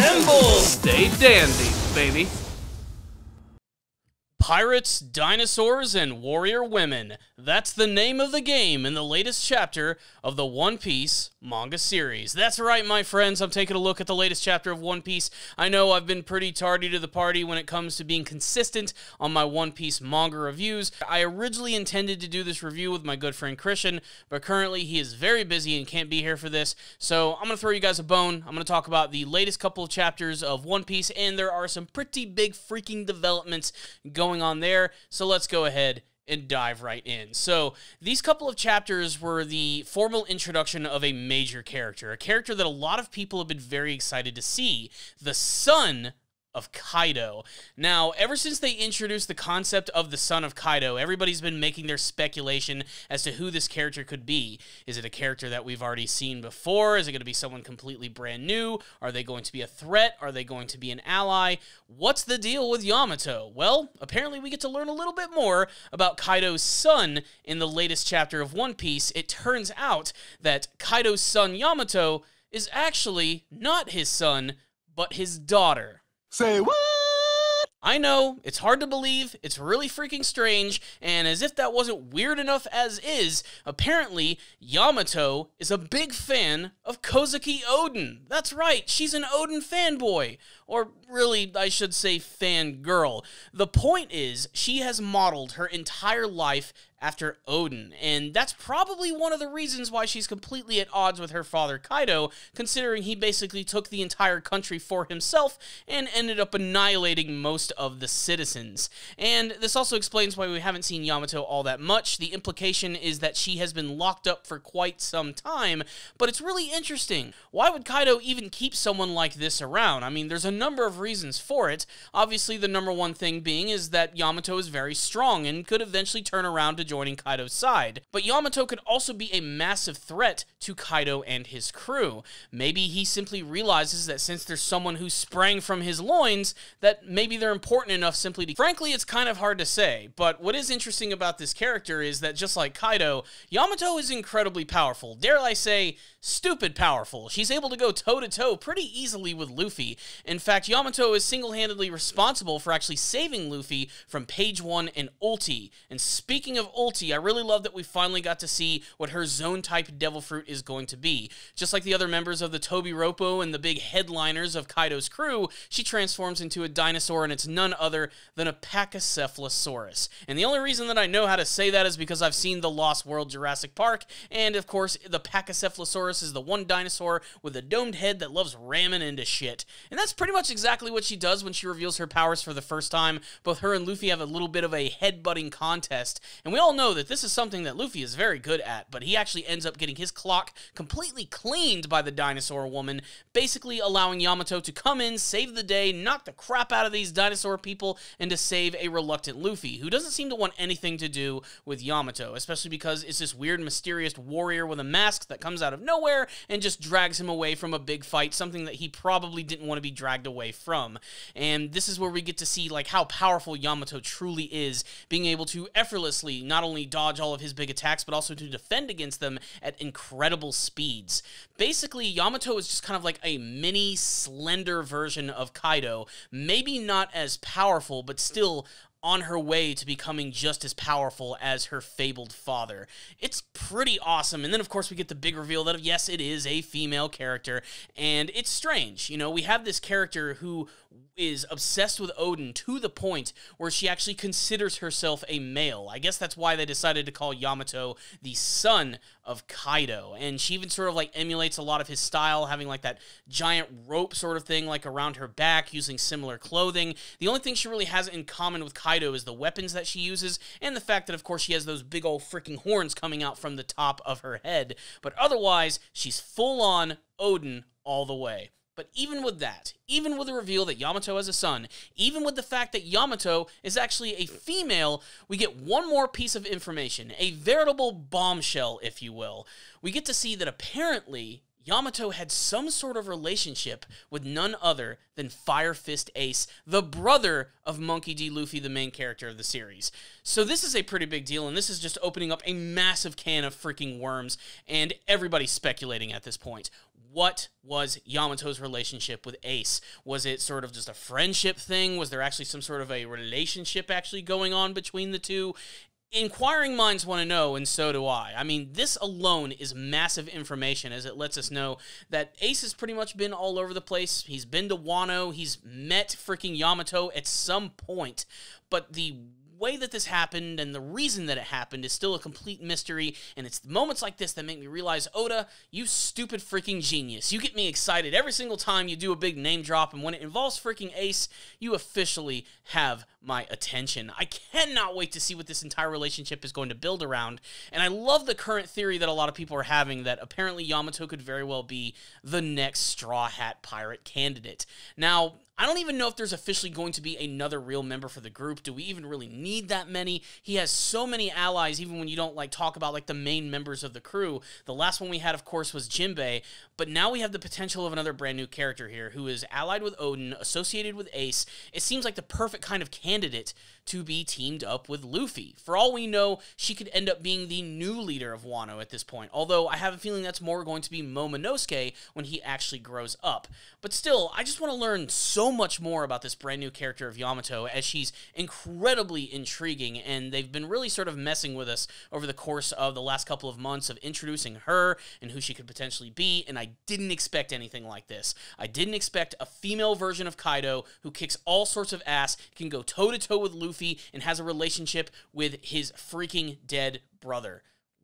assemble! Stay dandy, baby. Pirates, dinosaurs, and warrior women. That's the name of the game in the latest chapter of the One Piece manga series. That's right, my friends. I'm taking a look at the latest chapter of One Piece. I know I've been pretty tardy to the party when it comes to being consistent on my One Piece manga reviews. I originally intended to do this review with my good friend Christian, but currently he is very busy and can't be here for this. So I'm going to throw you guys a bone. I'm going to talk about the latest couple of chapters of One Piece, and there are some pretty big freaking developments going on there. So let's go ahead and dive right in. So, these couple of chapters were the formal introduction of a major character, a character that a lot of people have been very excited to see the son of Kaido. Now, ever since they introduced the concept of the son of Kaido, everybody's been making their speculation as to who this character could be. Is it a character that we've already seen before? Is it going to be someone completely brand new? Are they going to be a threat? Are they going to be an ally? What's the deal with Yamato? Well, apparently we get to learn a little bit more about Kaido's son in the latest chapter of One Piece. It turns out that Kaido's son Yamato is actually not his son, but his daughter. Say what? I know, it's hard to believe, it's really freaking strange, and as if that wasn't weird enough as is, apparently Yamato is a big fan of Kozuki Odin. That's right, she's an Odin fanboy. Or really, I should say fangirl. The point is, she has modeled her entire life after Odin, and that's probably one of the reasons why she's completely at odds with her father Kaido, considering he basically took the entire country for himself and ended up annihilating most of the citizens. And this also explains why we haven't seen Yamato all that much. The implication is that she has been locked up for quite some time, but it's really interesting. Why would Kaido even keep someone like this around? I mean, there's a number of reasons for it. Obviously, the number one thing being is that Yamato is very strong and could eventually turn around to joining Kaido's side. But Yamato could also be a massive threat to Kaido and his crew. Maybe he simply realizes that since there's someone who sprang from his loins, that maybe they're important enough simply to. Frankly, it's kind of hard to say, but what is interesting about this character is that just like Kaido, Yamato is incredibly powerful. Dare I say, stupid powerful. She's able to go toe to toe pretty easily with Luffy. In fact, fact, Yamato is single handedly responsible for actually saving Luffy from page one and Ulti. And speaking of Ulti, I really love that we finally got to see what her zone type Devil Fruit is going to be. Just like the other members of the Toby Ropo and the big headliners of Kaido's crew, she transforms into a dinosaur, and it's none other than a Pachycephalosaurus. And the only reason that I know how to say that is because I've seen The Lost World Jurassic Park, and of course, the Pachycephalosaurus is the one dinosaur with a domed head that loves ramming into shit. And that's pretty much much exactly what she does when she reveals her powers for the first time. Both her and Luffy have a little bit of a headbutting contest, and we all know that this is something that Luffy is very good at, but he actually ends up getting his clock completely cleaned by the dinosaur woman, basically allowing Yamato to come in, save the day, knock the crap out of these dinosaur people, and to save a reluctant Luffy, who doesn't seem to want anything to do with Yamato, especially because it's this weird, mysterious warrior with a mask that comes out of nowhere and just drags him away from a big fight, something that he probably didn't want to be dragged dragged away from. And this is where we get to see like how powerful Yamato truly is, being able to effortlessly not only dodge all of his big attacks, but also to defend against them at incredible speeds. Basically, Yamato is just kind of like a mini, slender version of Kaido. Maybe not as powerful, but still on her way to becoming just as powerful as her fabled father. It's pretty awesome. And then, of course, we get the big reveal that, yes, it is a female character. And it's strange. You know, we have this character who is obsessed with Odin to the point where she actually considers herself a male. I guess that's why they decided to call Yamato the son of Kaido. And she even sort of like emulates a lot of his style, having like that giant rope sort of thing like around her back, using similar clothing. The only thing she really has in common with Kaido Kaido is the weapons that she uses, and the fact that, of course, she has those big old freaking horns coming out from the top of her head. But otherwise, she's full on Odin all the way. But even with that, even with the reveal that Yamato has a son, even with the fact that Yamato is actually a female, we get one more piece of information, a veritable bombshell, if you will. We get to see that apparently Yamato had some sort of relationship with none other than Fire Fist Ace, the brother of Monkey D. Luffy, the main character of the series. So this is a pretty big deal, and this is just opening up a massive can of freaking worms, and everybody's speculating at this point. What was Yamato's relationship with Ace? Was it sort of just a friendship thing? Was there actually some sort of a relationship actually going on between the two? inquiring minds want to know, and so do I. I mean, this alone is massive information as it lets us know that Ace has pretty much been all over the place. He's been to Wano, he's met freaking Yamato at some point, but the way that this happened and the reason that it happened is still a complete mystery, and it's moments like this that make me realize, Oda, you stupid freaking genius. You get me excited every single time you do a big name drop, and when it involves freaking Ace, you officially have my attention. I cannot wait to see what this entire relationship is going to build around, and I love the current theory that a lot of people are having that apparently Yamato could very well be the next Straw Hat Pirate candidate. Now, I don't even know if there's officially going to be another real member for the group. Do we even really need that many? He has so many allies, even when you don't like talk about like the main members of the crew. The last one we had, of course, was Jinbei, but now we have the potential of another brand new character here who is allied with Odin, associated with Ace. It seems like the perfect kind of candidate to be teamed up with Luffy. For all we know, she could end up being the new leader of Wano at this point, although I have a feeling that's more going to be Momonosuke when he actually grows up. But still, I just want to learn so much more about this brand new character of Yamato as she's incredibly intriguing, and they've been really sort of messing with us over the course of the last couple of months of introducing her and who she could potentially be, and I didn't expect anything like this. I didn't expect a female version of Kaido who kicks all sorts of ass, can go toe to toe with Luffy, and has a relationship with his freaking dead brother.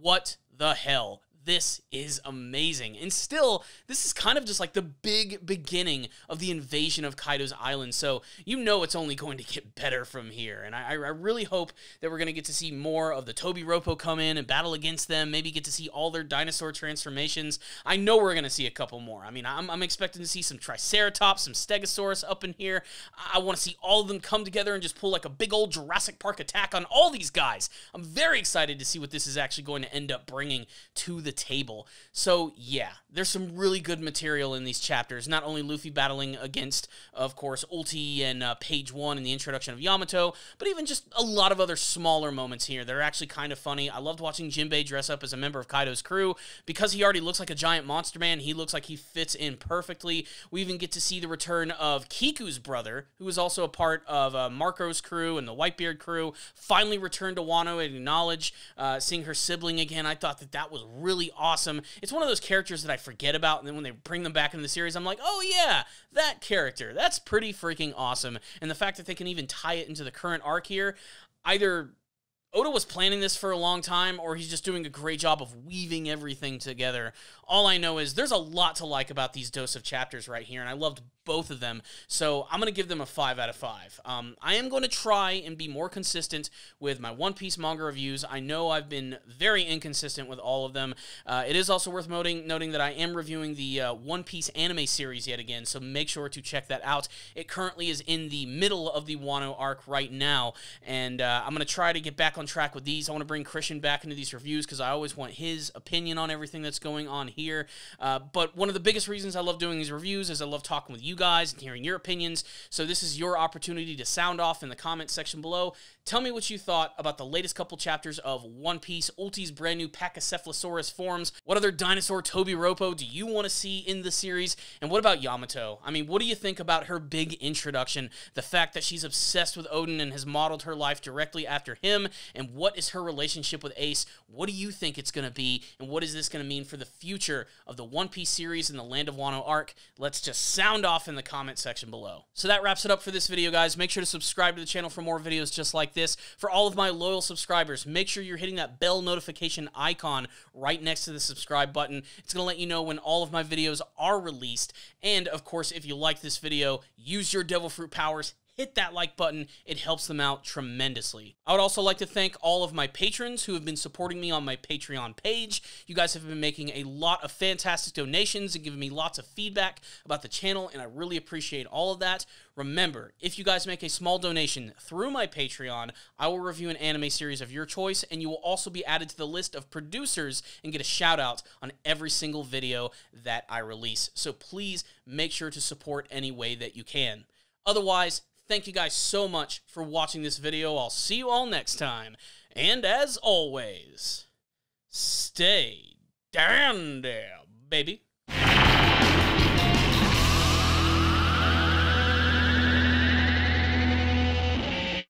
What the hell? this is amazing. And still, this is kind of just like the big beginning of the invasion of Kaido's island. So you know it's only going to get better from here. And I, I really hope that we're going to get to see more of the Toby Ropo come in and battle against them. Maybe get to see all their dinosaur transformations. I know we're going to see a couple more. I mean, I'm, I'm expecting to see some Triceratops, some Stegosaurus up in here. I, I want to see all of them come together and just pull like a big old Jurassic Park attack on all these guys. I'm very excited to see what this is actually going to end up bringing to the the table. So, yeah, there's some really good material in these chapters. Not only Luffy battling against, of course, Ulti and uh, Page One and the introduction of Yamato, but even just a lot of other smaller moments here that are actually kind of funny. I loved watching Jinbei dress up as a member of Kaido's crew because he already looks like a giant monster man. He looks like he fits in perfectly. We even get to see the return of Kiku's brother, who is also a part of uh, Marco's crew and the Whitebeard crew. Finally returned to Wano and acknowledge uh, seeing her sibling again. I thought that that was really really awesome. It's one of those characters that I forget about, and then when they bring them back in the series, I'm like, oh yeah, that character. That's pretty freaking awesome. And the fact that they can even tie it into the current arc here, either Oda was planning this for a long time, or he's just doing a great job of weaving everything together. All I know is there's a lot to like about these dose of chapters right here, and I loved both of them. So I'm going to give them a 5 out of 5. Um, I am going to try and be more consistent with my One Piece manga reviews. I know I've been very inconsistent with all of them. Uh, it is also worth noting, noting that I am reviewing the uh, One Piece anime series yet again, so make sure to check that out. It currently is in the middle of the Wano arc right now, and uh, I'm going to try to get back on track with these. I want to bring Christian back into these reviews because I always want his opinion on everything that's going on here. Uh, but one of the biggest reasons I love doing these reviews is I love talking with you guys and hearing your opinions. So this is your opportunity to sound off in the comment section below. Tell me what you thought about the latest couple chapters of One Piece, Ulti's brand new Pachycephalosaurus forms. What other dinosaur Toby Ropo do you want to see in the series? And what about Yamato? I mean, what do you think about her big introduction? The fact that she's obsessed with Odin and has modeled her life directly after him and what is her relationship with Ace? What do you think it's going to be? And what is this going to mean for the future of the One Piece series and the Land of Wano arc? Let's just sound off in the comment section below. So that wraps it up for this video, guys. Make sure to subscribe to the channel for more videos just like this. For all of my loyal subscribers, make sure you're hitting that bell notification icon right next to the subscribe button. It's going to let you know when all of my videos are released. And of course, if you like this video, use your devil fruit powers, hit that like button. It helps them out tremendously. I would also like to thank all of my patrons who have been supporting me on my Patreon page. You guys have been making a lot of fantastic donations and giving me lots of feedback about the channel, and I really appreciate all of that. Remember, if you guys make a small donation through my Patreon, I will review an anime series of your choice, and you will also be added to the list of producers and get a shout out on every single video that I release. So please make sure to support any way that you can. Otherwise, Thank you guys so much for watching this video. I'll see you all next time. And as always, stay down there, baby.